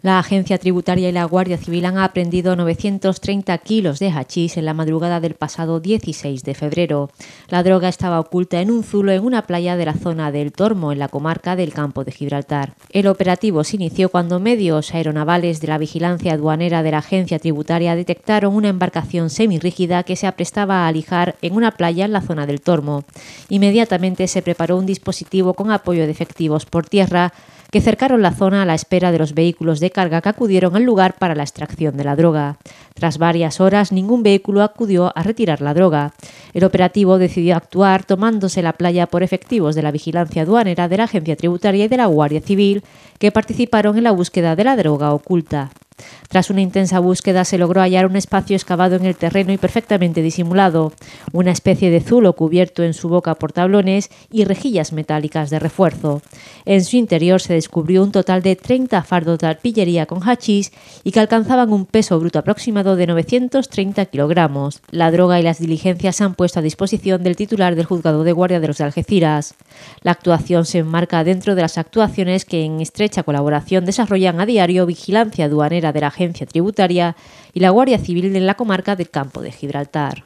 La Agencia Tributaria y la Guardia Civil han aprendido 930 kilos de hachís en la madrugada del pasado 16 de febrero. La droga estaba oculta en un zulo en una playa de la zona del Tormo, en la comarca del Campo de Gibraltar. El operativo se inició cuando medios aeronavales de la vigilancia aduanera de la Agencia Tributaria detectaron una embarcación semirrígida que se aprestaba a lijar en una playa en la zona del Tormo. Inmediatamente se preparó un dispositivo con apoyo de efectivos por tierra que cercaron la zona a la espera de los vehículos de carga que acudieron al lugar para la extracción de la droga. Tras varias horas, ningún vehículo acudió a retirar la droga. El operativo decidió actuar tomándose la playa por efectivos de la vigilancia aduanera, de la agencia tributaria y de la Guardia Civil, que participaron en la búsqueda de la droga oculta. Tras una intensa búsqueda se logró hallar un espacio excavado en el terreno y perfectamente disimulado, una especie de zulo cubierto en su boca por tablones y rejillas metálicas de refuerzo. En su interior se descubrió un total de 30 fardos de arpillería con hachís y que alcanzaban un peso bruto aproximado de 930 kilogramos. La droga y las diligencias se han puesto a disposición del titular del juzgado de guardia de los Algeciras. La actuación se enmarca dentro de las actuaciones que en estrecha colaboración desarrollan a diario vigilancia aduanera de la Agencia Tributaria y la Guardia Civil en la comarca del Campo de Gibraltar.